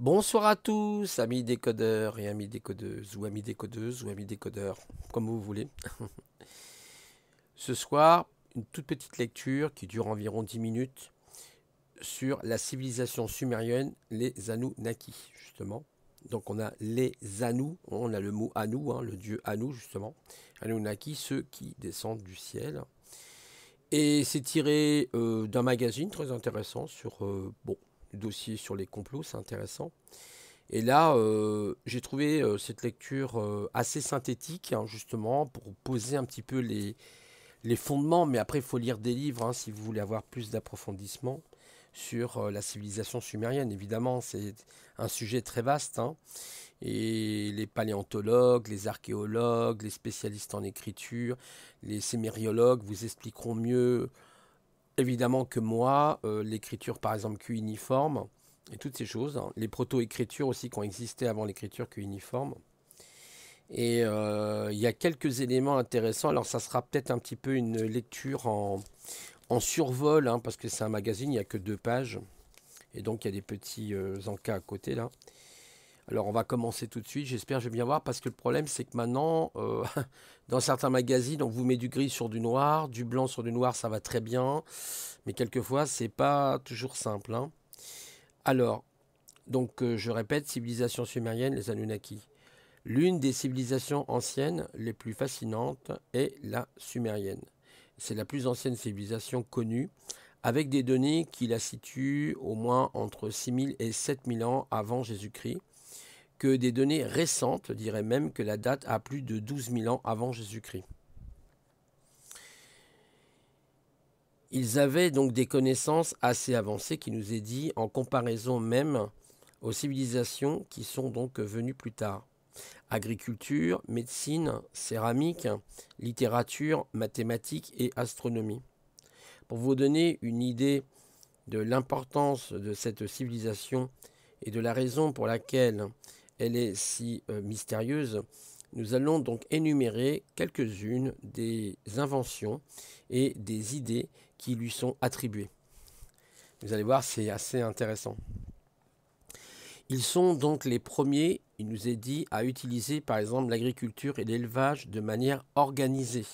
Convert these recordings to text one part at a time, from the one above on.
Bonsoir à tous, amis décodeurs et amis décodeuses, ou amis décodeuses, ou amis décodeurs, comme vous voulez. Ce soir, une toute petite lecture qui dure environ 10 minutes sur la civilisation sumérienne, les Anunnaki, justement. Donc on a les Anu, on a le mot Anu, hein, le dieu Anu, justement. Anunnaki, ceux qui descendent du ciel. Et c'est tiré euh, d'un magazine très intéressant sur, euh, bon, dossier sur les complots, c'est intéressant. Et là, euh, j'ai trouvé euh, cette lecture euh, assez synthétique, hein, justement, pour poser un petit peu les, les fondements. Mais après, il faut lire des livres hein, si vous voulez avoir plus d'approfondissement sur la civilisation sumérienne. Évidemment, c'est un sujet très vaste. Hein. et les paléontologues, les archéologues, les spécialistes en écriture, les sémériologues vous expliqueront mieux évidemment que moi, euh, l'écriture par exemple Q-uniforme et toutes ces choses, hein, les proto-écritures aussi qui ont existé avant l'écriture Q-uniforme. Et euh, il y a quelques éléments intéressants. Alors ça sera peut-être un petit peu une lecture en, survol, hein, parce que c'est un magazine, il n'y a que deux pages. Et donc il y a des petits euh, encas à côté là. Alors on va commencer tout de suite, j'espère je vais bien voir, parce que le problème c'est que maintenant, euh, dans certains magazines, on vous met du gris sur du noir, du blanc sur du noir, ça va très bien, mais quelquefois c'est pas toujours simple. Hein. Alors, donc euh, je répète, civilisation sumérienne, les Anunnaki. L'une des civilisations anciennes les plus fascinantes est la sumérienne. C'est la plus ancienne civilisation connue, avec des données qui la situent au moins entre 6000 et 7000 ans avant Jésus-Christ que des données récentes diraient même que la date a plus de 12 000 ans avant Jésus-Christ. Ils avaient donc des connaissances assez avancées qui nous est dit en comparaison même aux civilisations qui sont donc venues plus tard. Agriculture, médecine, céramique, littérature, mathématiques et astronomie. Pour vous donner une idée de l'importance de cette civilisation et de la raison pour laquelle elle est si euh, mystérieuse, nous allons donc énumérer quelques-unes des inventions et des idées qui lui sont attribuées. Vous allez voir, c'est assez intéressant. Ils sont donc les premiers, il nous est dit, à utiliser par exemple l'agriculture et l'élevage de manière organisée.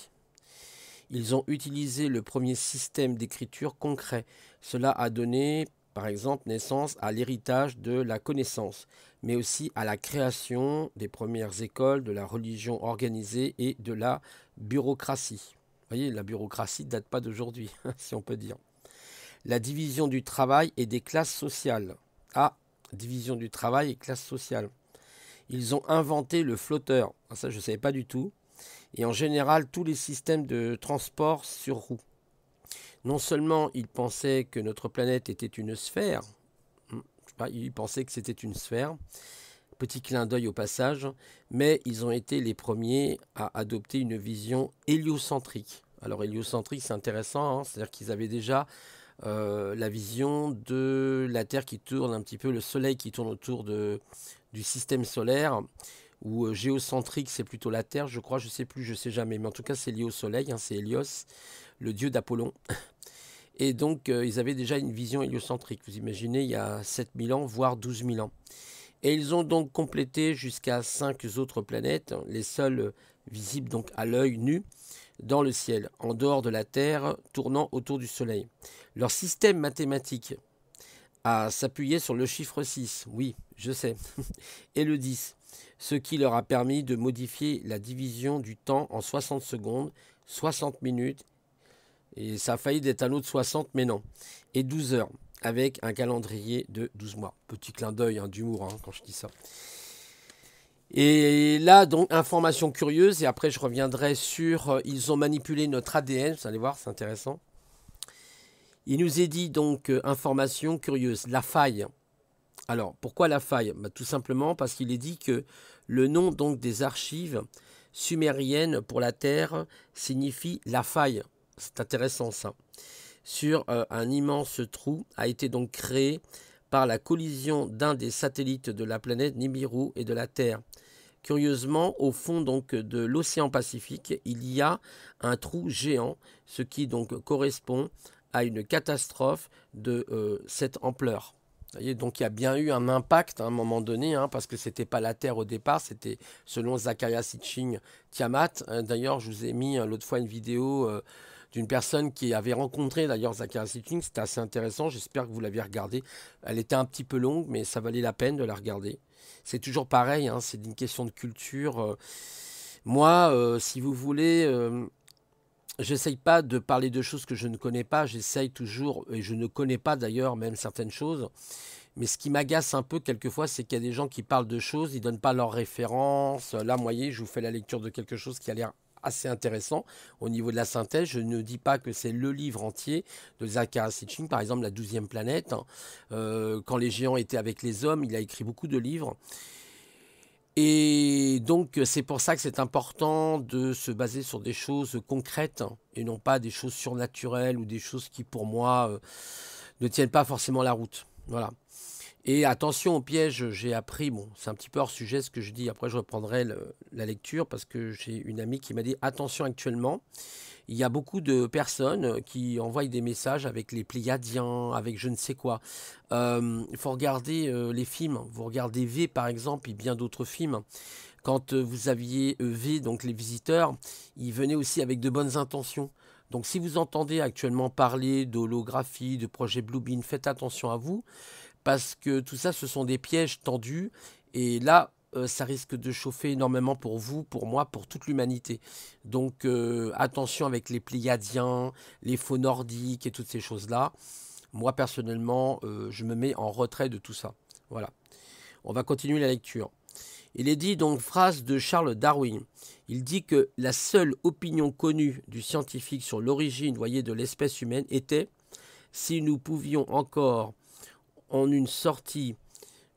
Ils ont utilisé le premier système d'écriture concret. Cela a donné par exemple naissance à l'héritage de la connaissance, mais aussi à la création des premières écoles, de la religion organisée et de la bureaucratie. Vous voyez, la bureaucratie ne date pas d'aujourd'hui, si on peut dire. La division du travail et des classes sociales. Ah, division du travail et classes sociales. Ils ont inventé le flotteur, ah, ça je ne savais pas du tout, et en général tous les systèmes de transport sur roue non seulement ils pensaient que notre planète était une sphère, hmm, ils pensaient que c'était une sphère, petit clin d'œil au passage, mais ils ont été les premiers à adopter une vision héliocentrique. Alors héliocentrique, c'est intéressant, hein, c'est-à-dire qu'ils avaient déjà euh, la vision de la Terre qui tourne un petit peu, le Soleil qui tourne autour de, du système solaire, ou euh, géocentrique, c'est plutôt la Terre, je crois, je sais plus, je sais jamais, mais en tout cas c'est lié au Soleil, hein, c'est Hélios, le dieu d'Apollon. Et donc, euh, ils avaient déjà une vision héliocentrique, vous imaginez, il y a 7000 ans, voire 12000 ans. Et ils ont donc complété jusqu'à cinq autres planètes, les seules visibles donc à l'œil nu, dans le ciel, en dehors de la Terre, tournant autour du Soleil. Leur système mathématique a s'appuyé sur le chiffre 6, oui, je sais, et le 10, ce qui leur a permis de modifier la division du temps en 60 secondes, 60 minutes et ça a failli d'être un autre de 60, mais non. Et 12 heures, avec un calendrier de 12 mois. Petit clin d'œil en hein, d'humour hein, quand je dis ça. Et là, donc, information curieuse, et après je reviendrai sur, euh, ils ont manipulé notre ADN, vous allez voir, c'est intéressant. Il nous est dit donc, euh, information curieuse, la faille. Alors, pourquoi la faille bah, Tout simplement parce qu'il est dit que le nom donc des archives sumériennes pour la Terre signifie la faille c'est intéressant ça, sur euh, un immense trou a été donc créé par la collision d'un des satellites de la planète Nibiru et de la Terre. Curieusement, au fond donc de l'océan Pacifique, il y a un trou géant, ce qui donc correspond à une catastrophe de euh, cette ampleur. Vous voyez, donc il y a bien eu un impact à un moment donné, hein, parce que ce n'était pas la Terre au départ, c'était selon Zakaria Sitching Tiamat. Euh, d'ailleurs, je vous ai mis l'autre fois une vidéo d'une personne qui avait rencontré d'ailleurs Zachary Sitting. C'était assez intéressant. J'espère que vous l'avez regardé. Elle était un petit peu longue, mais ça valait la peine de la regarder. C'est toujours pareil. Hein, c'est une question de culture. Euh. Moi, euh, si vous voulez, euh, j'essaye pas de parler de choses que je ne connais pas. J'essaye toujours, et je ne connais pas d'ailleurs même certaines choses. Mais ce qui m'agace un peu quelquefois, c'est qu'il y a des gens qui parlent de choses, ils donnent pas leurs références. Là, vous voyez, je vous fais la lecture de quelque chose qui a l'air assez intéressant au niveau de la synthèse. Je ne dis pas que c'est le livre entier de zaka Sitchin, par exemple La douzième planète. Hein. Euh, quand les géants étaient avec les hommes, il a écrit beaucoup de livres. Et donc c'est pour ça que c'est important de se baser sur des choses concrètes hein, et non pas des choses surnaturelles ou des choses qui pour moi euh, ne tiennent pas forcément la route. Voilà. Et attention au piège, j'ai appris, bon, c'est un petit peu hors sujet ce que je dis, après je reprendrai la lecture parce que j'ai une amie qui m'a dit attention actuellement, il y a beaucoup de personnes qui envoient des messages avec les Pléiadiens, avec je ne sais quoi. Il euh, faut regarder euh, les films, vous regardez V par exemple et bien d'autres films. Quand euh, vous aviez V, donc les visiteurs, ils venaient aussi avec de bonnes intentions. Donc si vous entendez actuellement parler d'holographie, de projet Bluebeam, faites attention à vous parce que tout ça, ce sont des pièges tendus. Et là, euh, ça risque de chauffer énormément pour vous, pour moi, pour toute l'humanité. Donc euh, attention avec les Pléiadiens, les faux nordiques et toutes ces choses-là. Moi, personnellement, euh, je me mets en retrait de tout ça. Voilà. On va continuer la lecture. Il est dit donc phrase de Charles Darwin. Il dit que la seule opinion connue du scientifique sur l'origine, voyez, de l'espèce humaine était si nous pouvions encore en une sortie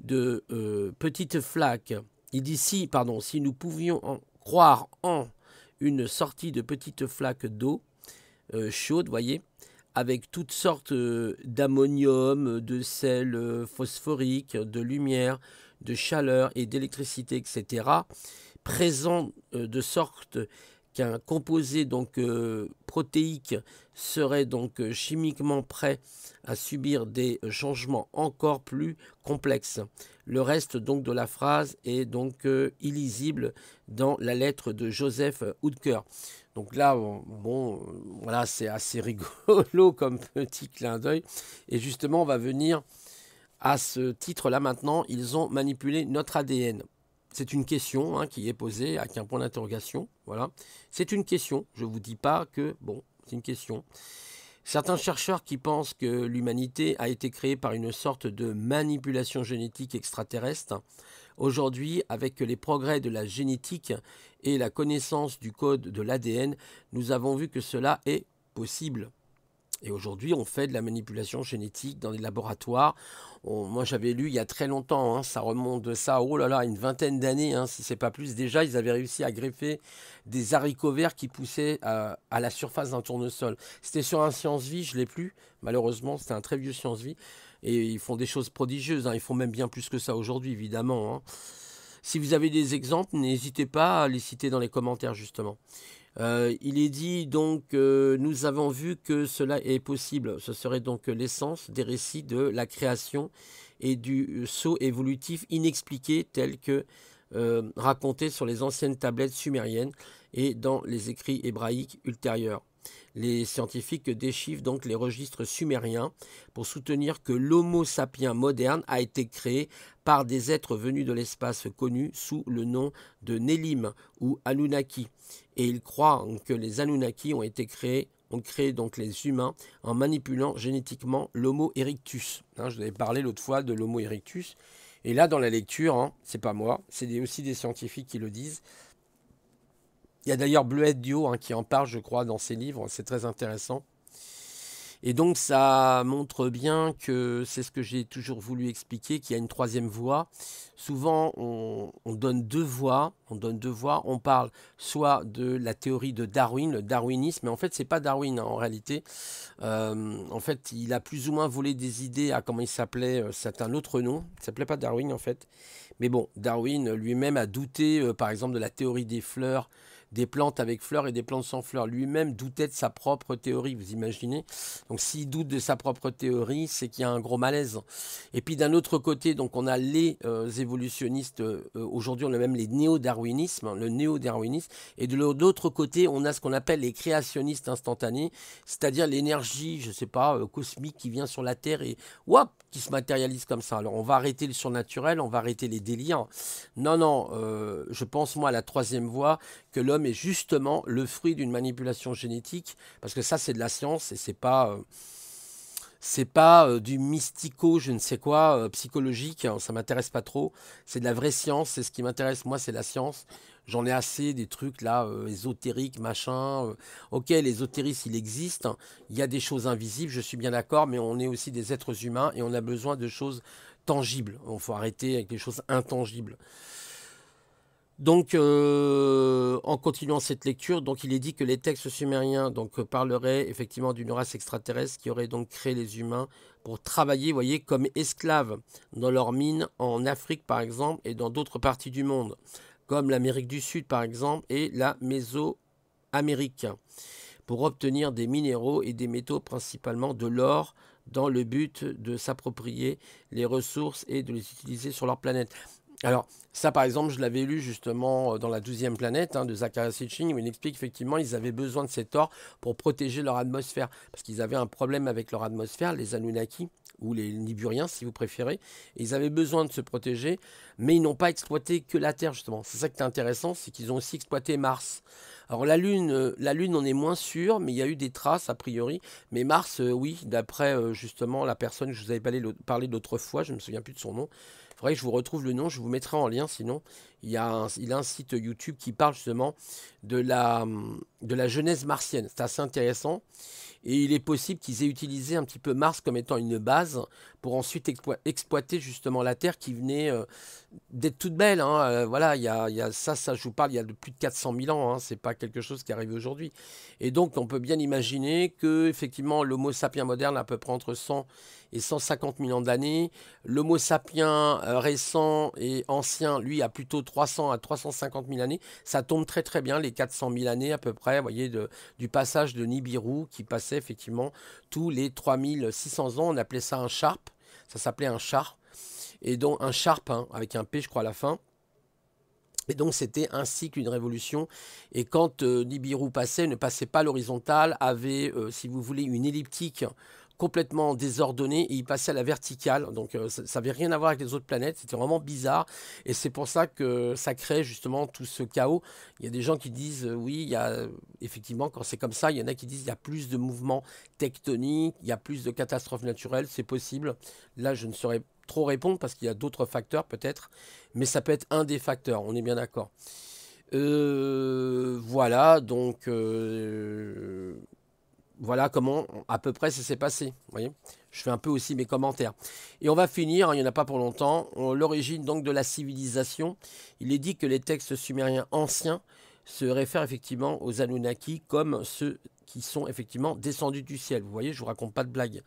de petites euh, petite flaque. Il dit pardon, si nous pouvions en croire en une sortie de petite flaque d'eau euh, chaude, voyez, avec toutes sortes euh, d'ammonium, de sel phosphorique, de lumière, de chaleur et d'électricité, etc., présent de sorte qu'un composé donc euh, protéique serait donc euh, chimiquement prêt à subir des euh, changements encore plus complexes. Le reste donc de la phrase est donc illisible dans la lettre de Joseph Hoodker. Donc là, bon, voilà, c'est assez rigolo comme petit clin d'œil. Et justement, on va venir à ce titre-là maintenant. Ils ont manipulé notre ADN. C'est une question hein, qui est posée avec un point d'interrogation. Voilà. C'est une question. Je ne vous dis pas que, bon, c'est une question. Certains chercheurs qui pensent que l'humanité a été créée par une sorte de manipulation génétique extraterrestre, aujourd'hui, avec les progrès de la génétique et la connaissance du code de l'ADN, nous avons vu que cela est possible. Et aujourd'hui, on fait de la manipulation génétique dans des laboratoires. moi, j'avais lu il y a très longtemps, hein, ça remonte de ça, oh là là, une vingtaine d'années, hein, si c'est pas plus. Déjà, ils avaient réussi à greffer des haricots verts qui poussaient euh, à, la surface d'un tournesol. C'était sur un Science Vie, je l'ai plus. Malheureusement, c'était un très vieux Science Vie. Et ils font des choses prodigieuses. Hein. Ils font même bien plus que ça aujourd'hui, évidemment. Hein. Si vous avez des exemples, n'hésitez pas à les citer dans les commentaires, justement. Euh, il est dit donc, euh, nous avons vu que cela est possible. Ce serait donc l'essence des récits de la création et du saut évolutif inexpliqué tel que euh, raconté sur les anciennes tablettes sumériennes et dans les écrits hébraïques ultérieurs. Les scientifiques déchiffrent donc les registres sumériens pour soutenir que l'Homo sapiens moderne a été créé par des êtres venus de l'espace connu sous le nom de Nélim ou Anunnaki. Et ils croient que les Anunnaki ont été créés ont créé donc les humains en manipulant génétiquement l'Homo erectus. Hein, je vous avais parlé l'autre fois de l'Homo erectus. Et là, dans la lecture, hein, c'est pas moi, c'est aussi des scientifiques qui le disent, il y a d'ailleurs Bleuette Dio hein, qui en parle, je crois, dans ses livres. C'est très intéressant. Et donc ça montre bien que c'est ce que j'ai toujours voulu expliquer, qu'il y a une troisième voie. Souvent on, donne deux voies, on donne deux voies, on parle soit de la théorie de Darwin, le darwinisme, mais en fait ce n'est pas Darwin hein, en réalité. Euh, en fait il a plus ou moins volé des idées à comment il s'appelait, euh, c'est un autre nom, il ne s'appelait pas Darwin en fait. Mais bon, Darwin lui-même a douté euh, par exemple de la théorie des fleurs des plantes avec fleurs et des plantes sans fleurs. Lui-même doutait de sa propre théorie, vous imaginez Donc s'il doute de sa propre théorie, c'est qu'il y a un gros malaise. Et puis d'un autre côté, donc on a les euh, évolutionnistes, euh, euh, aujourd'hui on a même les néo-darwinismes, hein, le néo-darwinisme, et de l'autre côté, on a ce qu'on appelle les créationnistes instantanés, c'est-à-dire l'énergie, je sais pas, cosmique qui vient sur la Terre et, qui se matérialise comme ça. Alors on va arrêter le surnaturel, on va arrêter les délires. Non, non, euh, je pense moi à la troisième voie que l'homme est justement le fruit d'une manipulation génétique, parce que ça c'est de la science et c'est pas euh, c'est pas euh, du mystico, je ne sais quoi, psychologique. Hein, ça m'intéresse pas trop. C'est de la vraie science. C'est ce qui m'intéresse moi, c'est la science. J'en ai assez des trucs là, euh, ésotériques, machin. Euh, ok, l'ésotérisme, il existe. Il y a des choses invisibles, je suis bien d'accord, mais on est aussi des êtres humains et on a besoin de choses tangibles. Il faut arrêter avec les choses intangibles. Donc, euh, en continuant cette lecture, donc il est dit que les textes sumériens donc parleraient effectivement d'une race extraterrestre qui aurait donc créé les humains pour travailler, voyez, comme esclaves dans leurs mines en Afrique par exemple et dans d'autres parties du monde comme l'Amérique du Sud par exemple et la Mésoamérique, pour obtenir des minéraux et des métaux, principalement de l'or, dans le but de s'approprier les ressources et de les utiliser sur leur planète. Alors, ça, par exemple, je l'avais lu justement euh, dans la 12e planète hein, de Zakaria Sitching, où il explique effectivement ils avaient besoin de cet or pour protéger leur atmosphère, parce qu'ils avaient un problème avec leur atmosphère, les Anunnaki ou les Liburiens si vous préférez. ils avaient besoin de se protéger, mais ils n'ont pas exploité que la Terre justement. C'est ça qui est intéressant, c'est qu'ils ont aussi exploité Mars. Alors la Lune, euh, la Lune, on est moins sûr, mais il y a eu des traces a priori. Mais Mars, euh, oui, d'après euh, justement la personne que je vous avais parlé d'autrefois, fois, je ne me souviens plus de son nom. Vrai, que je vous retrouve le nom, je vous mettrai en lien sinon. Il y a un, site YouTube qui parle justement de la, hum, de la jeunesse martienne. C'est assez intéressant. Et il est possible qu'ils aient utilisé un petit peu Mars comme étant une base pour ensuite exploiter justement la terre qui venait euh, d'être toute belle. Hein. Euh, voilà, y, ça, ça, je vous parle, il y a de plus de 400 000 ans. Hein. Ce n'est pas quelque chose qui arrive aujourd'hui. Et donc, on peut bien imaginer que effectivement, l'Homo sapiens moderne à peu près entre 100 et 150 000 ans d'années. L'Homo sapiens euh, récent et ancien, lui, a plutôt 300 à 350 000 années. Ça tombe très très bien les 400 000 années à peu près. voyez, du passage de Nibiru qui passait effectivement tous les 3600 ans. On appelait ça un sharp ça s'appelait un char. Et donc un sharp, hein, avec un P je crois à la fin. Et donc c'était ainsi qu'une révolution. Et quand euh, Nibiru passait, ne passait pas l'horizontale, avait, euh, si vous voulez, une elliptique complètement désordonné et il passait à la verticale. Donc euh, ça n'avait rien à voir avec les autres planètes, c'était vraiment bizarre. Et c'est pour ça que ça crée justement tout ce chaos. Il y a des gens qui disent, euh, oui, il y a, effectivement, quand c'est comme ça, il y en a qui disent, il y a plus de mouvements tectoniques, il y a plus de catastrophes naturelles, c'est possible. Là, je ne saurais trop répondre parce qu'il y a d'autres facteurs peut-être, mais ça peut être un des facteurs, on est bien d'accord. Euh, voilà, donc voilà comment à peu près ça s'est passé. voyez je fais un peu aussi mes commentaires. Et on va finir, hein, il n'y en a pas pour longtemps, l'origine donc de la civilisation. Il est dit que les textes sumériens anciens se réfèrent effectivement aux Anunnaki comme ceux qui sont effectivement descendus du ciel. Vous voyez, je ne vous raconte pas de blagues.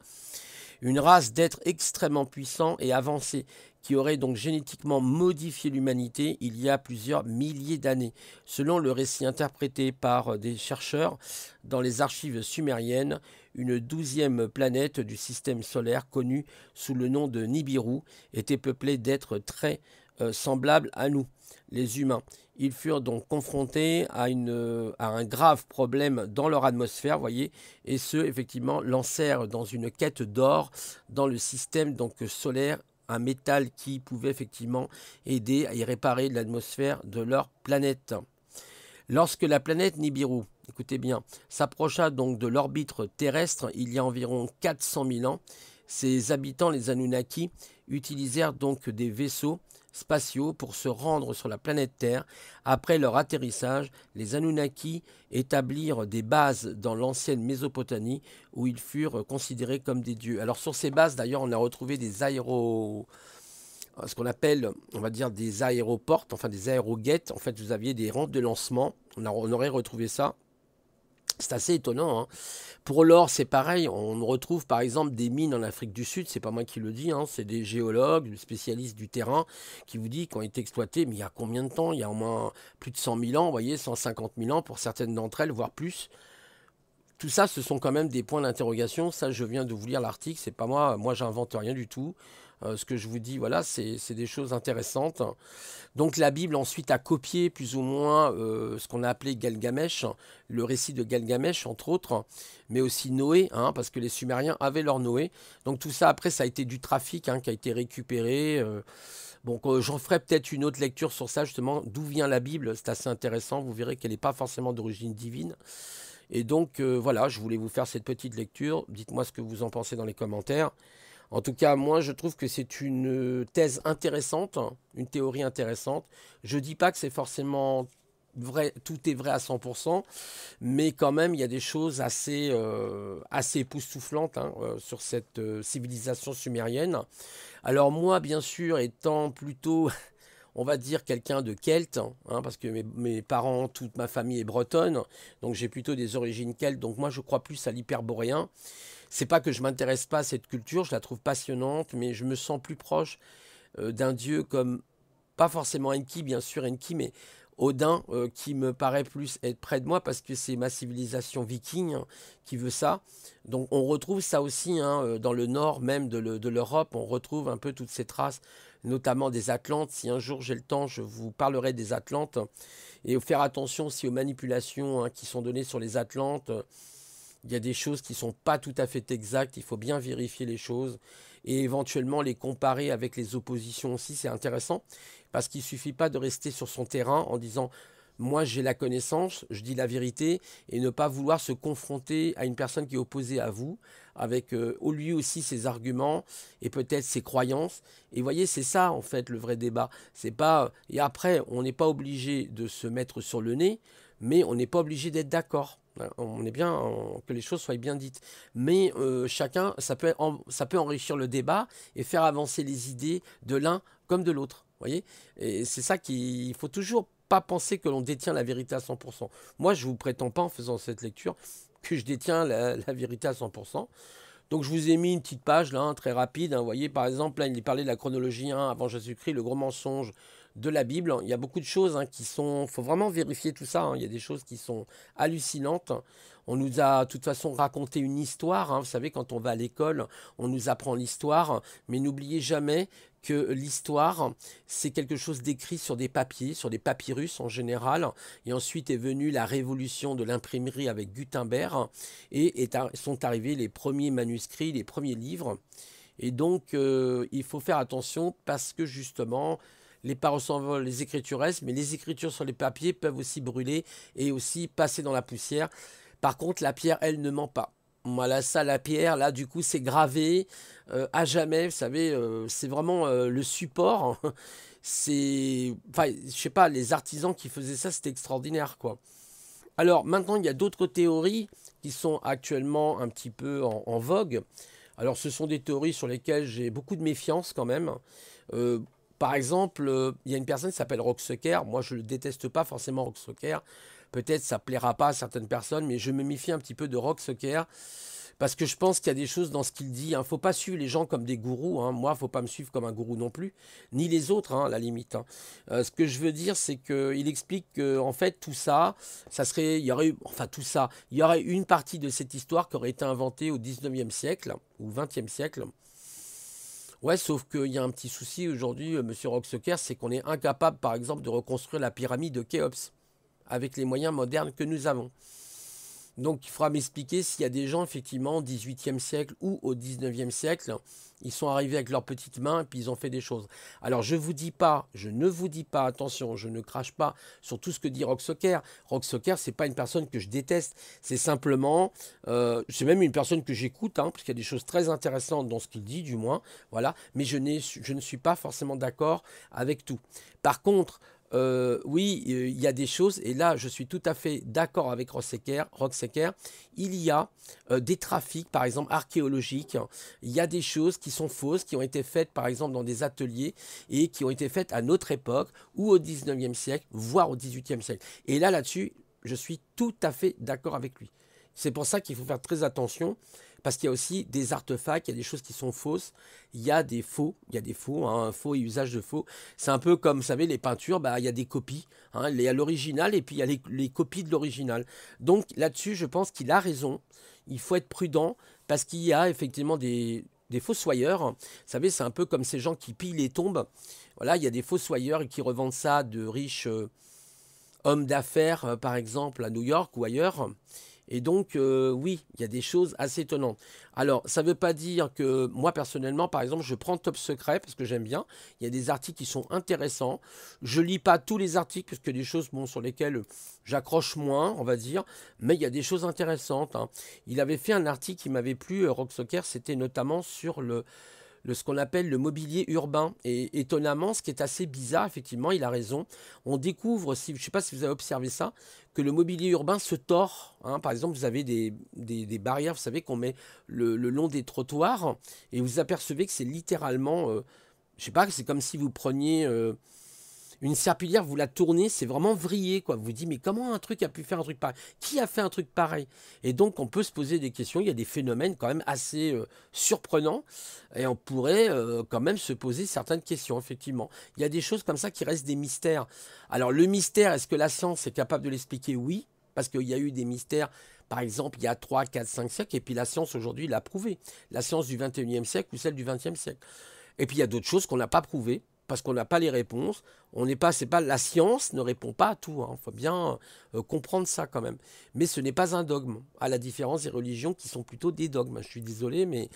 Une race d'êtres extrêmement puissants et avancés qui aurait donc génétiquement modifié l'humanité il y a plusieurs milliers d'années, selon le récit interprété par euh, des chercheurs dans les archives sumériennes une douzième planète du système solaire connue sous le nom de Nibiru était peuplée d'êtres très euh, semblables à nous, les humains. Ils furent donc confrontés à, une, euh, un grave problème dans leur atmosphère, voyez, et ceux effectivement lancèrent dans une quête d'or dans le système donc solaire un métal qui pouvait effectivement aider à y réparer l'atmosphère de leur planète. Lorsque la planète Nibiru, écoutez bien, s'approcha donc de l'orbite terrestre il y a environ 400 000 ans, ses habitants, les Anunnaki, utilisèrent donc des vaisseaux spatiaux pour se rendre sur la planète Terre. Après leur atterrissage, les Anunnaki établirent des bases dans l'ancienne Mésopotamie où ils furent considérés comme des dieux. Alors sur ces bases d'ailleurs, on a retrouvé des aéro ce qu'on appelle, on va dire, des aéroportes, enfin des aéroguettes. En fait, vous aviez des rampes de lancement. on aurait retrouvé ça. C'est assez étonnant. Hein. Pour l'or, c'est pareil. On retrouve par exemple des mines en Afrique du Sud. C'est pas moi qui le dis. Hein. C'est des géologues, des spécialistes du terrain qui vous disent qu'ont été exploitées. Mais il y a combien de temps Il y a au moins plus de 100 000 ans, vous voyez, 150 000 ans pour certaines d'entre elles, voire plus. Tout ça, ce sont quand même des points d'interrogation. Ça, je viens de vous lire l'article. C'est pas moi. Moi, j'invente rien du tout. Euh, ce que je vous dis, voilà, c'est des choses intéressantes. Donc la Bible ensuite a copié plus ou moins euh, ce qu'on a appelé Galgamesh, le récit de Galgamesh entre autres, mais aussi Noé, hein, parce que les Sumériens avaient leur Noé. Donc tout ça après, ça a été du trafic hein, qui a été récupéré. Bon, euh. j'en ferai peut-être une autre lecture sur ça justement, d'où vient la Bible, c'est assez intéressant, vous verrez qu'elle n'est pas forcément d'origine divine. Et donc voilà, je voulais vous faire cette petite lecture, dites-moi ce que vous en pensez dans les commentaires. En tout cas, moi, je trouve que c'est une euh, thèse intéressante, hein, une théorie intéressante. Je dis pas que c'est forcément vrai, tout est vrai à 100%, mais quand même, il y a des choses assez, euh, assez époustouflantes hein, euh, sur cette civilisation sumérienne. Alors moi, bien sûr, étant plutôt... on va dire quelqu'un de celte, hein, parce que mes, parents, toute ma famille est bretonne, donc j'ai plutôt des origines celtes, donc moi je crois plus à l'hyperboréen. C'est pas que je m'intéresse pas à cette culture, je la trouve passionnante, mais je me sens plus proche euh, d'un dieu comme, pas forcément Enki, bien sûr Enki, mais Odin euh, qui me paraît plus être près de moi parce que c'est ma civilisation viking qui veut ça. Donc on retrouve ça aussi hein, euh, dans le nord même de l'Europe, on retrouve un peu toutes ces traces, notamment des Atlantes. Si un jour j'ai le temps, je vous parlerai des Atlantes et faire attention aussi aux manipulations hein, qui sont données sur les Atlantes il y a des choses qui ne sont pas tout à fait exactes, il faut bien vérifier les choses et éventuellement les comparer avec les oppositions aussi, c'est intéressant, parce qu'il ne suffit pas de rester sur son terrain en disant moi j'ai la connaissance, je dis la vérité, et ne pas vouloir se confronter à une personne qui est opposée à vous, avec euh, lui aussi ses arguments et peut-être ses croyances. Et voyez, c'est ça en fait le vrai débat. C'est pas et après on n'est pas obligé de se mettre sur le nez, mais on n'est pas obligé d'être d'accord. Bah, on est bien, que les choses soient bien dites. Mais euh, chacun, ça peut, enrichir le débat et faire avancer les idées de l'un comme de l'autre. voyez Et c'est ça qu'il faut toujours pas penser que l'on détient la vérité à 100%. Moi, je ne vous prétends pas en faisant cette lecture que je détiens la, vérité à 100%. Donc je vous ai mis une petite page là, hein, très rapide. Hein, vous voyez, par exemple, là, il parlait de la chronologie avant Jésus-Christ, le gros mensonge de la Bible. Il y a beaucoup de choses hein, qui sont... Il faut vraiment vérifier tout ça. Hein. Il y a des choses qui sont hallucinantes. On nous a de toute façon raconté une histoire. Hein. Vous savez, quand on va à l'école, on nous apprend l'histoire. Mais n'oubliez jamais que l'histoire, c'est quelque chose d'écrit sur des papiers, sur des papyrus en général. Et ensuite est venue la révolution de l'imprimerie avec Gutenberg. Et, sont arrivés les premiers manuscrits, les premiers livres. Et donc, euh, il faut faire attention parce que justement, les paroles s'envolent, les écritures restent, mais les écritures sur les papiers peuvent aussi brûler et aussi passer dans la poussière. Par contre, la pierre, elle, ne ment pas. Voilà, ça, la pierre, là, du coup, c'est gravé euh, à jamais. Vous savez, euh, c'est vraiment euh, le support. c'est. Enfin, je sais pas, les artisans qui faisaient ça, c'était extraordinaire, quoi. Alors, maintenant, il y a d'autres théories qui sont actuellement un petit peu en, vogue. Alors, ce sont des théories sur lesquelles j'ai beaucoup de méfiance quand même. Par exemple, euh, il y a une personne qui s'appelle Soccer. Moi, je ne déteste pas forcément Soccer. Peut-être ça plaira pas à certaines personnes, mais je me méfie un petit peu de Soccer Parce que je pense qu'il y a des choses dans ce qu'il dit. Il hein. ne faut pas suivre les gens comme des gourous. Hein. Moi, il ne faut pas me suivre comme un gourou non plus. Ni les autres, hein, à la limite. Euh, ce que je veux dire, c'est qu'il explique que, en fait, tout ça, ça serait. Il y aurait, enfin, tout ça. Il y aurait une partie de cette histoire qui aurait été inventée au 19e siècle ou 20e siècle. Ouais, sauf qu'il y a un petit souci aujourd'hui, M. Euh, Monsieur c'est qu'on est incapable, par exemple, de reconstruire la pyramide de Khéops avec les moyens modernes que nous avons. Donc il faudra m'expliquer s'il y a des gens effectivement au 18e siècle ou au 19e siècle, ils sont arrivés avec leurs petites mains et puis ils ont fait des choses. Alors je vous dis pas, je ne vous dis pas, attention, je ne crache pas sur tout ce que dit Rock Soccer. Rock Soccer, c'est pas une personne que je déteste, c'est simplement, euh, c'est même une personne que j'écoute, puisqu'il hein, parce qu'il y a des choses très intéressantes dans ce qu'il dit, du moins, voilà. Mais je ne suis pas forcément d'accord avec tout. Par contre, euh, oui, euh, il y a des choses, et là je suis tout à fait d'accord avec Rockseker. Secker, il y a euh, des trafics, par exemple archéologiques, il y a des choses qui sont fausses, qui ont été faites par exemple dans des ateliers et qui ont été faites à notre époque ou au 19e siècle, voire au 18e siècle. Et là, là-dessus, je suis tout à fait d'accord avec lui. C'est pour ça qu'il faut faire très attention parce qu'il y a aussi des artefacts, il y a des choses qui sont fausses, il y a des faux, il y a des faux, un hein, faux et usage de faux. C'est un peu comme, vous savez, les peintures, bah, il y a des copies, il y a l'original et puis il y a les, copies de l'original. Donc là-dessus, je pense qu'il a raison, il faut être prudent, parce qu'il y a effectivement des, des soyeurs. Vous savez, c'est un peu comme ces gens qui pillent les tombes. Voilà, il y a des fossoyeurs qui revendent ça de riches euh, hommes d'affaires, euh, par exemple, à New York ou ailleurs. Et donc, euh, oui, il y a des choses assez étonnantes. Alors, ça ne veut pas dire que moi, personnellement, par exemple, je prends Top Secret parce que j'aime bien. Il y a des articles qui sont intéressants. Je lis pas tous les articles parce que des choses bon, sur lesquelles j'accroche moins, on va dire. Mais il y a des choses intéressantes. Hein. Il avait fait un article qui m'avait plu, euh, Rock Soccer, c'était notamment sur le, le, ce qu'on appelle le mobilier urbain. Et étonnamment, ce qui est assez bizarre, effectivement, il a raison, on découvre, si, je ne sais pas si vous avez observé ça, que le mobilier urbain se tord. Hein. Par exemple, vous avez des, barrières, vous savez, qu'on met le, long des trottoirs, et vous apercevez que c'est littéralement, euh, je ne sais pas, c'est comme si vous preniez... Euh, une serpillière, vous la tournez, c'est vraiment vrillé, quoi. Vous vous dites, mais comment un truc a pu faire un truc pareil Qui a fait un truc pareil Et donc, on peut se poser des questions. Il y a des phénomènes quand même assez euh, surprenants et on pourrait euh, quand même se poser certaines questions, effectivement. Il y a des choses comme ça qui restent des mystères. Alors, le mystère, est-ce que la science est capable de l'expliquer Oui, parce qu'il y a eu des mystères par exemple, il y a 3, 4, 5 siècles, et puis la science aujourd'hui l'a prouvé. La science du 21e siècle ou celle du 20e siècle. Et puis il y a d'autres choses qu'on n'a pas prouvées, parce qu'on n'a pas les réponses. On n'est pas, c'est pas la science ne répond pas à tout. Il hein. faut bien euh, comprendre ça quand même. Mais ce n'est pas un dogme, à la différence des religions qui sont plutôt des dogmes. Je suis désolé, mais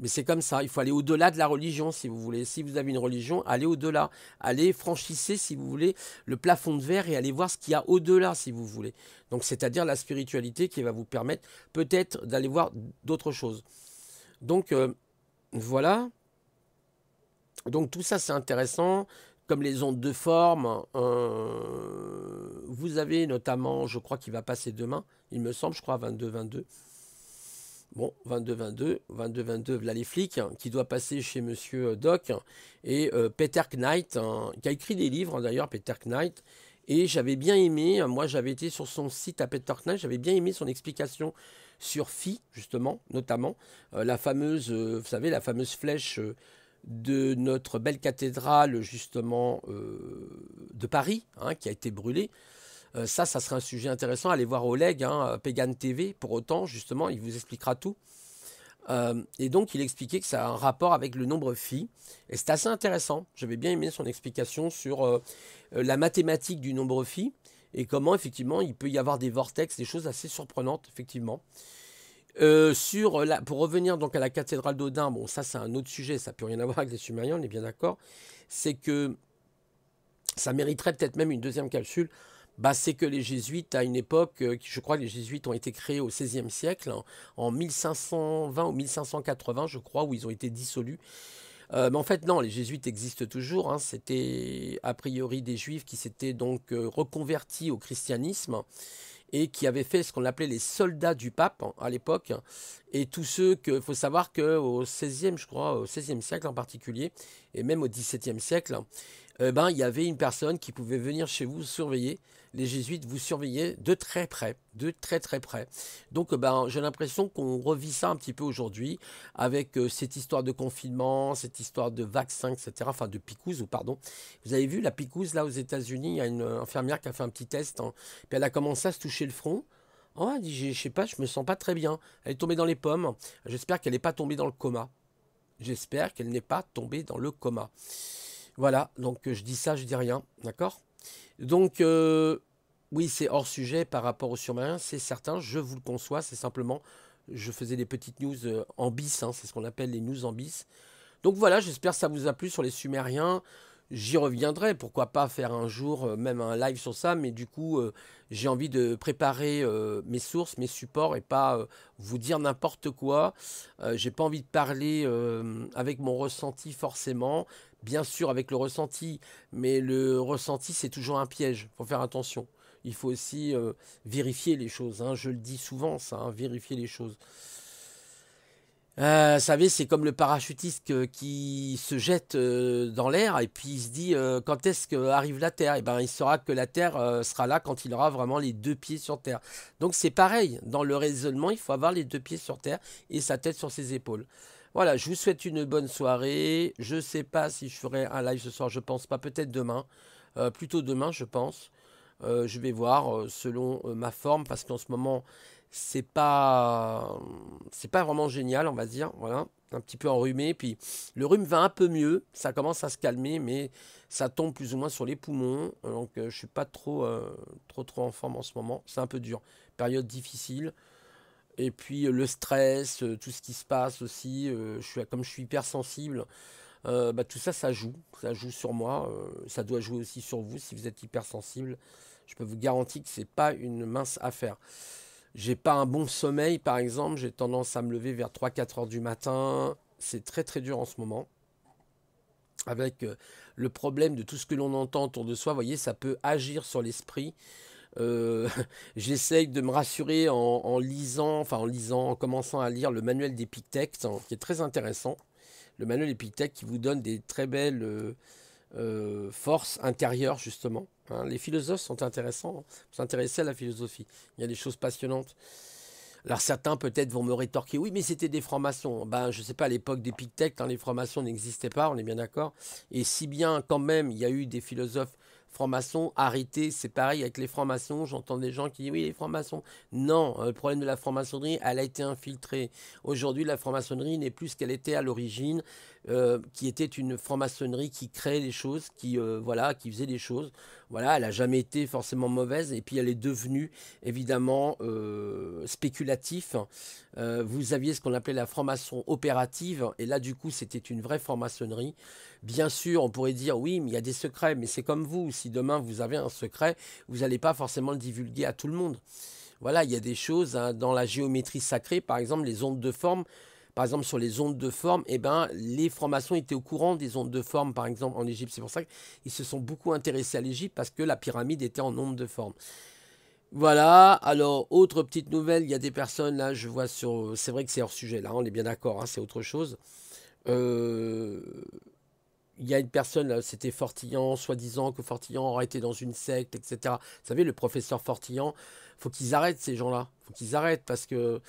mais c'est comme ça. Il faut aller au-delà de la religion, si vous voulez. Si vous avez une religion, allez au-delà. Allez, franchissez, si vous voulez, le plafond de verre et allez voir ce qu'il y a au-delà, si vous voulez. Donc, c'est-à-dire la spiritualité qui va vous permettre peut-être d'aller voir d'autres choses. Donc, euh, voilà. Donc tout ça c'est intéressant, comme les ondes de forme. Euh, vous avez notamment, je crois qu'il va passer demain, il me semble, je crois 22 22. Bon, 22-22, 22-22, là les flics, qui doit passer chez Monsieur euh, Doc, et euh, Peter Knight, hein, qui a écrit des livres hein, d'ailleurs, Peter Knight, et j'avais bien aimé, moi j'avais été sur son site à Peter Knight, j'avais bien aimé son explication sur Phi, justement, notamment, la fameuse, vous savez, la fameuse flèche de notre belle cathédrale justement euh, de Paris, hein, qui a été brûlée. Euh, ça, ça serait un sujet intéressant. Allez voir Oleg, hein, Pegan TV, pour autant, justement, il vous expliquera tout. Euh, et donc, il expliquait que ça a un rapport avec le nombre phi. Et c'est assez intéressant. J'avais bien aimé son explication sur la mathématique du nombre phi et comment, effectivement, il peut y avoir des vortex, des choses assez surprenantes, effectivement. Euh, sur la, pour revenir donc à la cathédrale d'Odin, bon ça c'est un autre sujet, ça peut rien voir avec les Sumériens, on est bien d'accord. C'est que ça mériterait peut-être même une deuxième capsule. Bah, c'est que les jésuites, à une époque, euh, je crois que les jésuites ont été créés au XVIe siècle, hein, en 1520 ou 1580, je crois, où ils ont été dissolus. Euh, mais en fait, non, les jésuites existent toujours. Hein. C'était a priori des juifs qui s'étaient donc reconvertis au christianisme et qui avait fait ce qu'on appelait les soldats du pape hein, à l'époque. Et tous ceux que, faut savoir qu'au 16e, je crois, au 16 siècle en particulier, et même au XVIIe siècle, euh, ben, il y avait une personne qui pouvait venir chez vous surveiller les jésuites vous surveillaient de très près, de très très près. Donc euh, ben, j'ai l'impression qu'on revit ça un petit peu aujourd'hui avec euh, cette histoire de confinement, cette histoire de vaccin, etc. Enfin de picouse, ou pardon. Vous avez vu la picouse là aux États-Unis, il y a une infirmière qui a fait un petit test, hein, puis elle a commencé à se toucher le front. Oh, elle dit, je sais pas, je me sens pas très bien. Elle est tombée dans les pommes. J'espère qu'elle n'est pas tombée dans le coma. J'espère qu'elle n'est pas tombée dans le coma. Voilà, donc euh, je dis ça, je dis rien, d'accord donc, euh, oui, c'est hors sujet par rapport aux Sumériens, c'est certain, je vous le conçois, c'est simplement, je faisais des petites news euh, en bis, hein, c'est ce qu'on appelle les news en bis. Donc voilà, j'espère que ça vous a plu sur les Sumériens. J'y reviendrai, pourquoi pas faire un jour euh, même un live sur ça, mais du coup, j'ai envie de préparer mes sources, mes supports et pas vous dire n'importe quoi. j'ai pas envie de parler avec mon ressenti forcément bien sûr avec le ressenti, mais le ressenti c'est toujours un piège, il faut faire attention. Il faut aussi euh, vérifier les choses, hein. je le dis souvent ça, hein, vérifier les choses. Euh, vous savez, c'est comme le parachutiste euh, qui se jette dans l'air et puis il se dit quand est-ce qu'arrive la Terre Et eh bien il saura que la Terre sera là quand il aura vraiment les deux pieds sur Terre. Donc c'est pareil, dans le raisonnement, il faut avoir les deux pieds sur Terre et sa tête sur ses épaules. Voilà, je vous souhaite une bonne soirée. Je ne sais pas si je ferai un live ce soir, je pense pas, peut-être demain. Euh, plutôt demain, je pense. Euh, je vais voir euh, selon ma forme, parce qu'en ce moment, c'est pas c'est pas vraiment génial, on va dire. Voilà, un petit peu enrhumé. Puis le rhume va un peu mieux, ça commence à se calmer, mais ça tombe plus ou moins sur les poumons. Donc je ne suis pas trop trop trop en forme en ce moment. C'est un peu dur. Période difficile. Et puis euh, le stress, euh, tout ce qui se passe aussi, euh, je suis, comme je suis hypersensible, bah, tout ça, ça joue. Ça joue sur moi. ça doit jouer aussi sur vous si vous êtes hypersensible. Je peux vous garantir que ce n'est pas une mince affaire. J'ai pas un bon sommeil, par exemple. J'ai tendance à me lever vers 3-4 heures du matin. C'est très très dur en ce moment. Avec le problème de tout ce que l'on entend autour de soi, vous voyez, ça peut agir sur l'esprit. Euh, j'essaye de me rassurer en, lisant, enfin en lisant, en commençant à lire le manuel d'Epictète hein, qui est très intéressant. Le manuel d'Epictète qui vous donne des très belles euh, euh, forces intérieures, justement. Hein. les philosophes sont intéressants, vous hein. s'intéresser à la philosophie. Il y a des choses passionnantes. Alors certains peut-être vont me rétorquer, oui mais c'était des francs-maçons. Ben je sais pas, à l'époque d'Épictète, les francs-maçons n'existaient pas, on est bien d'accord. Et si bien quand même il y a eu des philosophes franc maçons arrêtez. C'est pareil avec les francs-maçons. J'entends des gens qui disent oui, les francs-maçons. Non, euh, le problème de la franc-maçonnerie, elle a été infiltrée. Aujourd'hui, la franc-maçonnerie n'est plus ce qu'elle était à l'origine. Euh, qui était une franc-maçonnerie qui créait des choses, qui euh, voilà, qui faisait des choses. Voilà, elle n'a jamais été forcément mauvaise, et puis elle est devenue évidemment spéculative. Euh, spéculatif. vous aviez ce qu'on appelait la franc-maçon opérative, et là du coup c'était une vraie franc-maçonnerie. Bien sûr, on pourrait dire oui, mais il y a des secrets, mais c'est comme vous. Si demain vous avez un secret, vous n'allez pas forcément le divulguer à tout le monde. Voilà, il y a des choses hein, dans la géométrie sacrée, par exemple les ondes de forme par exemple sur les ondes de forme, eh ben, les francs-maçons étaient au courant des ondes de forme, par exemple en Égypte. C'est pour ça qu'ils se sont beaucoup intéressés à l'Égypte parce que la pyramide était en ondes de forme. Voilà, alors autre petite nouvelle, il y a des personnes là, je vois sur... C'est vrai que c'est hors sujet là, on est bien d'accord, hein, c'est autre chose. Euh, il y a une personne là, c'était Fortillan, soi-disant que Fortillan aurait été dans une secte, etc. Vous savez, le professeur Fortillan, faut qu'ils arrêtent ces gens-là, faut qu'ils arrêtent parce que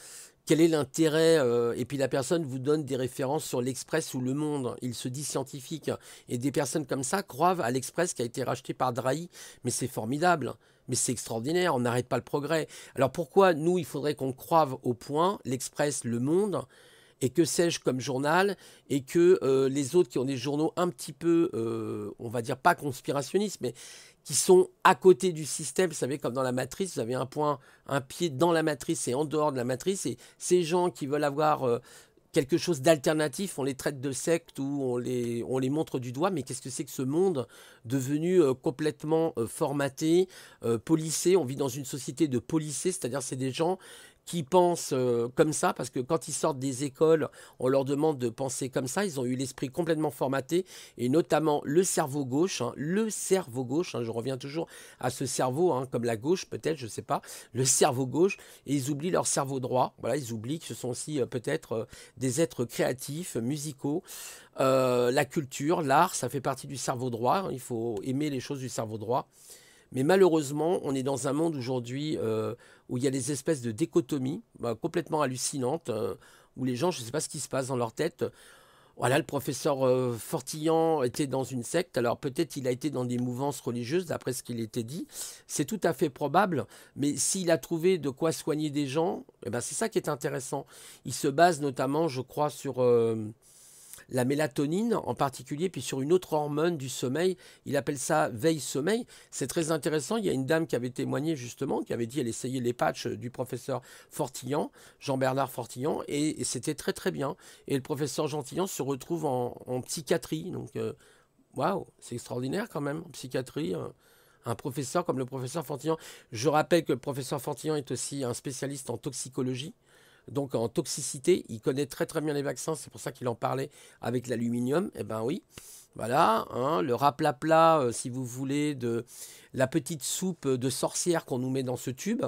quel est l'intérêt euh, Et puis la personne vous donne des références sur l'Express ou Le Monde. Il se dit scientifique. Et des personnes comme ça croivent à l'Express qui a été racheté par Drahi. Mais c'est formidable. Mais c'est extraordinaire. On n'arrête pas le progrès. Alors pourquoi nous, il faudrait qu'on croive au point l'Express, Le Monde et que sais-je comme journal, et que euh, les autres qui ont des journaux un petit peu, euh, on va dire pas conspirationnistes, mais qui sont à côté du système, vous savez, comme dans la matrice, vous avez un point, un pied dans la matrice et en dehors de la matrice, et ces gens qui veulent avoir euh, quelque chose d'alternatif, on les traite de secte ou on les, on les montre du doigt, mais qu'est-ce que c'est que ce monde devenu complètement formaté, policé On vit dans une société de policés, c'est-à-dire c'est des gens qui pensent euh, comme ça, parce que quand ils sortent des écoles, on leur demande de penser comme ça, ils ont eu l'esprit complètement formaté, et notamment le cerveau gauche, hein, le cerveau gauche, hein, je reviens toujours à ce cerveau, hein, comme la gauche peut-être, je ne sais pas, le cerveau gauche, et ils oublient leur cerveau droit, voilà, ils oublient que ce sont aussi euh, peut-être euh, des êtres créatifs, musicaux, la culture, l'art, ça fait partie du cerveau droit, il faut aimer les choses du cerveau droit. Mais malheureusement, on est dans un monde aujourd'hui où il y a des espèces de dichotomies bah, complètement hallucinantes, euh, où les gens, je ne sais pas ce qui se passe dans leur tête. Voilà, le professeur Fortillant euh, Fortillan était dans une secte, alors peut-être il a été dans des mouvances religieuses, d'après ce qu'il était dit. C'est tout à fait probable, mais s'il a trouvé de quoi soigner des gens, eh ben, c'est ça qui est intéressant. Il se base notamment, je crois, sur... Euh, la mélatonine en particulier, puis sur une autre hormone du sommeil. Il appelle ça veille-sommeil. C'est très intéressant. Il y a une dame qui avait témoigné justement, qui avait dit elle essayait les patchs du professeur Fortillan, Jean-Bernard Fortillan, et, c'était très très bien. Et le professeur Gentillan se retrouve en, psychiatrie. Donc, euh, waouh, c'est extraordinaire quand même, en psychiatrie. Euh, un professeur comme le professeur Fortillan. Je rappelle que le professeur Fortillan est aussi un spécialiste en toxicologie donc en toxicité. Il connaît très très bien les vaccins, c'est pour ça qu'il en parlait avec l'aluminium. Et eh ben oui, voilà, hein, le raplapla, euh, si vous voulez, de la petite soupe de sorcière qu'on nous met dans ce tube.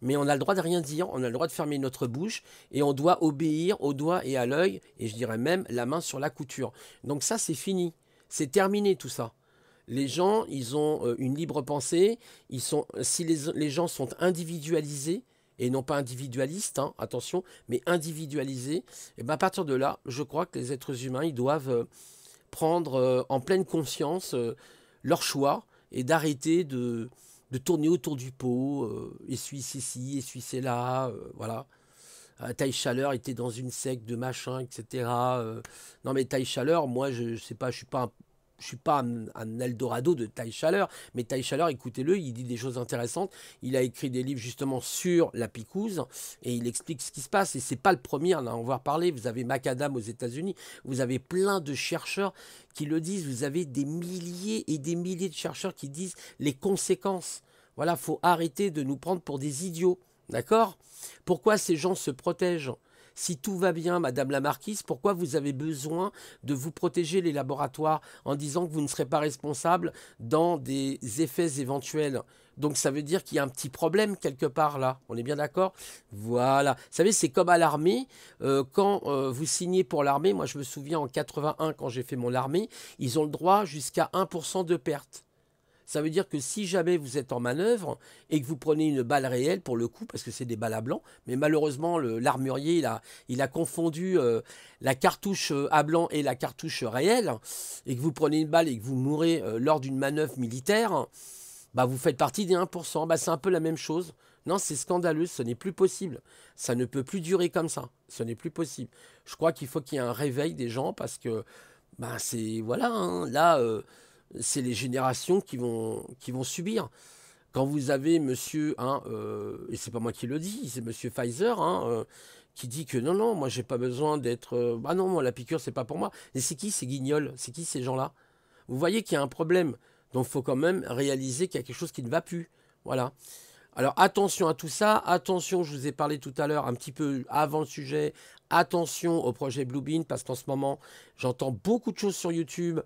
Mais on a le droit de rien dire, on a le droit de fermer notre bouche et on doit obéir au doigts et à l'œil, et je dirais même la main sur la couture. Donc ça, c'est fini, c'est terminé tout ça. Les gens, ils ont euh, une libre pensée, ils sont, si les gens sont individualisés, et non pas individualiste, hein, attention, mais individualisé, et eh ben à partir de là, je crois que les êtres humains, ils doivent euh, prendre euh, en pleine conscience euh, leur choix et d'arrêter de, de, tourner autour du pot, essuie ceci, essuie cela. là, voilà. Taille Chaleur était dans une sec de machin, etc. non mais Taille Chaleur, moi je, je sais pas, je suis pas un, je suis pas un, Eldorado de Taille Chaleur, mais Taille Chaleur, écoutez-le, il dit des choses intéressantes. Il a écrit des livres justement sur la picouse et il explique ce qui se passe. Et ce n'est pas le premier à en voir parler. Vous avez Macadam aux États-Unis, vous avez plein de chercheurs qui le disent. Vous avez des milliers et des milliers de chercheurs qui disent les conséquences. Voilà, faut arrêter de nous prendre pour des idiots, d'accord Pourquoi ces gens se protègent si tout va bien, Madame la Marquise, pourquoi vous avez besoin de vous protéger les laboratoires en disant que vous ne serez pas responsable dans des effets éventuels donc ça veut dire qu'il y a un petit problème quelque part là. On est bien d'accord Voilà. Vous savez, c'est comme à l'armée. Euh, quand euh, vous signez pour l'armée, moi je me souviens en 81 quand j'ai fait mon armée, ils ont le droit jusqu'à 1% de perte. Ça veut dire que si jamais vous êtes en manœuvre et que vous prenez une balle réelle, pour le coup, parce que c'est des balles à blanc, mais malheureusement, l'armurier, il a, il a confondu euh, la cartouche euh, à blanc et la cartouche réelle, et que vous prenez une balle et que vous mourrez euh, lors d'une manœuvre militaire, bah, vous faites partie des 1%. Bah, c'est un peu la même chose. Non, c'est scandaleux, ce n'est plus possible. Ça ne peut plus durer comme ça. Ce n'est plus possible. Je crois qu'il faut qu'il y ait un réveil des gens parce que, bah, c'est, voilà, hein, là, c'est les générations qui vont, qui vont subir. Quand vous avez monsieur, hein, euh, et c'est pas moi qui le dis, c'est monsieur Pfizer, hein, euh, qui dit que non, non, moi j'ai pas besoin d'être. Euh, bah ah non, moi la piqûre c'est pas pour moi. Mais c'est qui ces guignols C'est qui ces gens-là Vous voyez qu'il y a un problème. Donc il faut quand même réaliser qu'il y a quelque chose qui ne va plus. Voilà. Alors attention à tout ça, attention, je vous ai parlé tout à l'heure un petit peu avant le sujet, attention au projet Bluebeam parce qu'en ce moment j'entends beaucoup de choses sur YouTube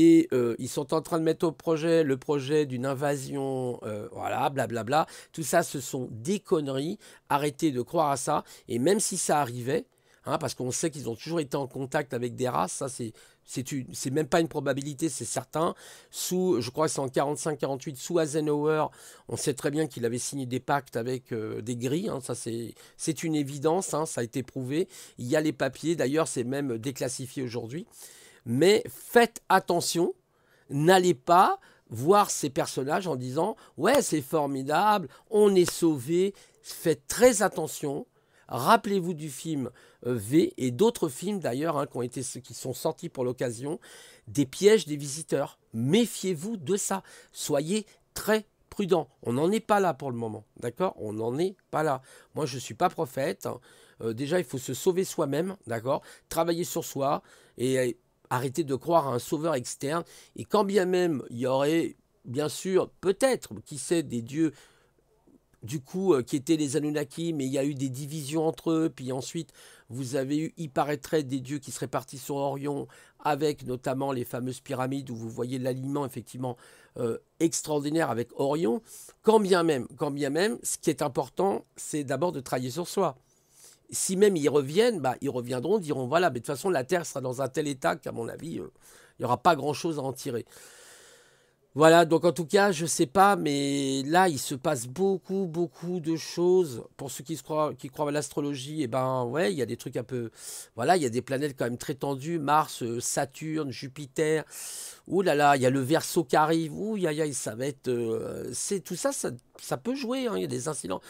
et euh, ils sont en train de mettre au projet le projet d'une invasion, euh, voilà, blablabla. Tout ça, ce sont des conneries. Arrêtez de croire à ça. Et même si ça arrivait, hein, parce qu'on sait qu'ils ont toujours été en contact avec des races, ça c'est c'est même pas une probabilité, c'est certain. Sous, je crois que c'est en 45-48, sous Eisenhower, on sait très bien qu'il avait signé des pactes avec euh, des gris. Hein. ça, c'est une évidence, hein. ça a été prouvé. Il y a les papiers, d'ailleurs, c'est même déclassifié aujourd'hui mais faites attention, n'allez pas voir ces personnages en disant ouais c'est formidable, on est sauvé, faites très attention. Rappelez-vous du film euh, V et d'autres films d'ailleurs hein, qui été ceux qui sont sortis pour l'occasion des pièges des visiteurs. Méfiez-vous de ça. Soyez très prudent. On n'en est pas là pour le moment, d'accord On n'en est pas là. Moi, je ne suis pas prophète. Hein. Euh, déjà, il faut se sauver soi-même, d'accord Travailler sur soi et Arrêter de croire à un sauveur externe. Et quand bien même il y aurait, bien sûr, peut-être, qui sait, des dieux du coup, euh, qui étaient les Anunnaki, mais il y a eu des divisions entre eux. Puis ensuite, vous avez eu, il paraîtrait, des dieux qui seraient partis sur Orion, avec notamment les fameuses pyramides où vous voyez l'aliment effectivement euh, extraordinaire avec Orion. Quand bien même, quand bien même, ce qui est important, c'est d'abord de travailler sur soi si même ils reviennent, bah, ils reviendront, diront voilà, mais de toute façon, la Terre sera dans un tel état qu'à mon avis, euh, il n'y aura pas grand-chose à en tirer. Voilà, donc en tout cas, je ne sais pas, mais là, il se passe beaucoup, beaucoup de choses. Pour ceux qui, croient, croient à l'astrologie, et eh ben ouais, il y a des trucs un peu... Voilà, il y a des planètes quand même très tendues, Mars, euh, Saturne, Jupiter. Ouh là là, il y a le verso qui arrive. Ouh, ya ya, ça va être... Euh, c'est Tout ça, ça, peut jouer, hein, il y a des incidents.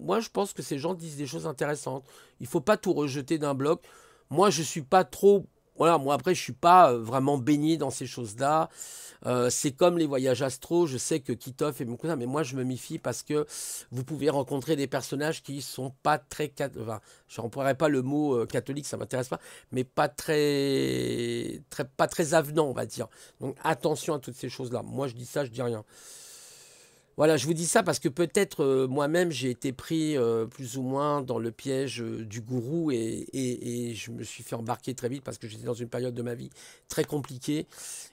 Moi, je pense que ces gens disent des choses intéressantes. Il ne faut pas tout rejeter d'un bloc. Moi, je ne suis pas trop voilà, moi après, je suis pas euh, vraiment baigné dans ces choses-là. Euh, c'est comme les voyages astro, je sais que Kitoff et mon cousin, mais moi je me méfie parce que vous pouvez rencontrer des personnages qui sont pas très, enfin, je n'emploierai pas le mot euh, catholique, ça m'intéresse pas, mais pas très, très, pas très avenant, on va dire. Donc attention à toutes ces choses-là. Moi je dis ça, je dis rien. Voilà, je vous dis ça parce que peut-être euh, moi-même j'ai été pris euh, plus ou moins dans le piège euh, du gourou et, et, je me suis fait embarquer très vite parce que j'étais dans une période de ma vie très compliquée.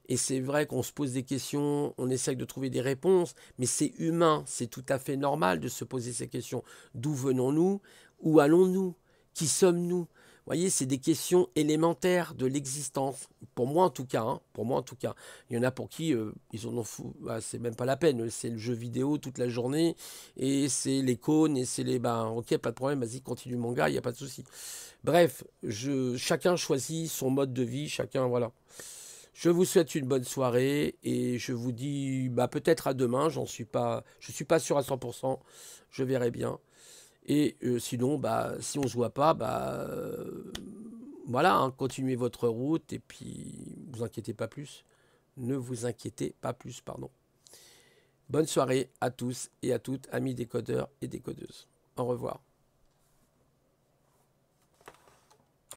Et c'est vrai qu'on se pose des questions, on essaye de trouver des réponses, mais c'est humain, c'est tout à fait normal de se poser ces questions. D'où venons-nous Où allons-nous Qui sommes-nous voyez, c'est des questions élémentaires de l'existence. Pour moi en tout cas, hein, pour moi en tout cas. Il y en a pour qui euh, ils en ont fou, bah, c'est même pas la peine. C'est le jeu vidéo toute la journée et c'est les cônes et c'est les bah, ok pas de problème, vas-y continue mon gars, il n'y a pas de souci. Bref, je, chacun choisit son mode de vie, chacun voilà. Je vous souhaite une bonne soirée et je vous dis bah peut-être à demain. J'en suis pas, je suis pas sûr à 100%. Je verrai bien. Et euh, sinon, bah, si on ne se voit pas, bah, euh, voilà, hein, continuez votre route et puis vous inquiétez pas plus. Ne vous inquiétez pas plus, pardon. Bonne soirée à tous et à toutes, amis décodeurs et décodeuses. Au revoir.